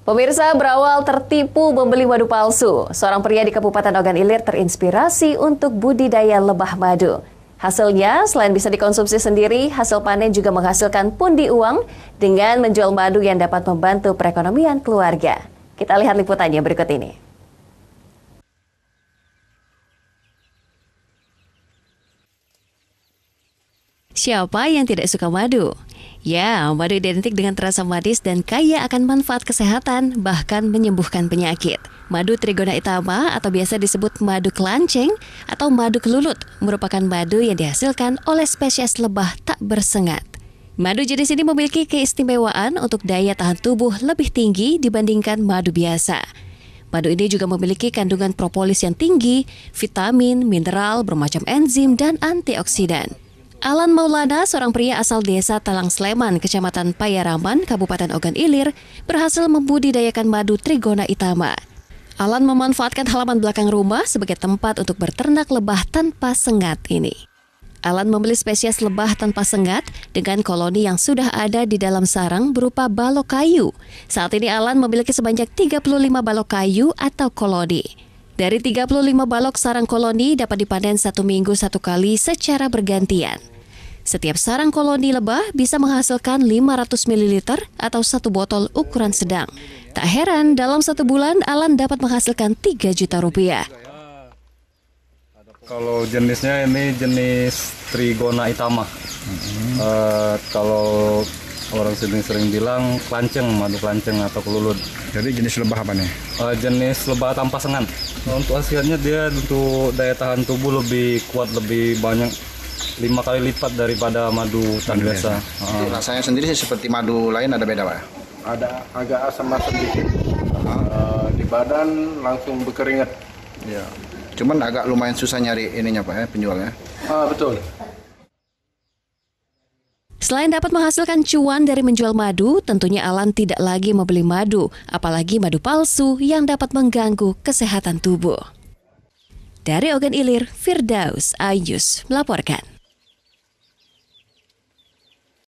Pemirsa berawal tertipu membeli madu palsu. Seorang pria di Kabupaten Ogan Ilir terinspirasi untuk budidaya lebah madu. Hasilnya, selain bisa dikonsumsi sendiri, hasil panen juga menghasilkan pundi uang dengan menjual madu yang dapat membantu perekonomian keluarga. Kita lihat liputannya berikut ini. Siapa yang tidak suka madu? Ya, madu identik dengan terasa manis dan kaya akan manfaat kesehatan, bahkan menyembuhkan penyakit. Madu Trigona Itama atau biasa disebut madu kelanceng atau madu kelulut merupakan madu yang dihasilkan oleh spesies lebah tak bersengat. Madu jenis ini memiliki keistimewaan untuk daya tahan tubuh lebih tinggi dibandingkan madu biasa. Madu ini juga memiliki kandungan propolis yang tinggi, vitamin, mineral, bermacam enzim, dan antioksidan. Alan Maulana, seorang pria asal desa Talang Sleman, kecamatan Payaraman, Kabupaten Ogan Ilir, berhasil membudidayakan madu Trigona Itama. Alan memanfaatkan halaman belakang rumah sebagai tempat untuk berternak lebah tanpa sengat ini. Alan membeli spesies lebah tanpa sengat dengan koloni yang sudah ada di dalam sarang berupa balok kayu. Saat ini Alan memiliki sebanyak 35 balok kayu atau koloni. Dari 35 balok sarang koloni dapat dipanen satu minggu satu kali secara bergantian. Setiap sarang koloni lebah bisa menghasilkan 500 ml atau satu botol ukuran sedang. Tak heran, dalam satu bulan Alan dapat menghasilkan 3 juta rupiah. Kalau jenisnya ini jenis Trigona itama. Mm -hmm. uh, kalau orang sini sering bilang klanceng, madu klanceng atau kelulut. Jadi jenis lebah apa nih? Uh, jenis lebah tanpa sengan. Nah, untuk hasilnya dia untuk daya tahan tubuh lebih kuat, lebih banyak lima kali lipat daripada madu hutan ya. biasa. Hmm. Rasanya sendiri sih seperti madu lain ada beda pak? Ada agak asam-asam Uh, di badan langsung berkeringat. Ya. Cuman agak lumayan susah nyari ininya pak ya penjualnya. Ah betul. Selain dapat menghasilkan cuan dari menjual madu, tentunya Alan tidak lagi membeli madu, apalagi madu palsu yang dapat mengganggu kesehatan tubuh. Dari Ogan Ilir, Firdaus Ayus melaporkan.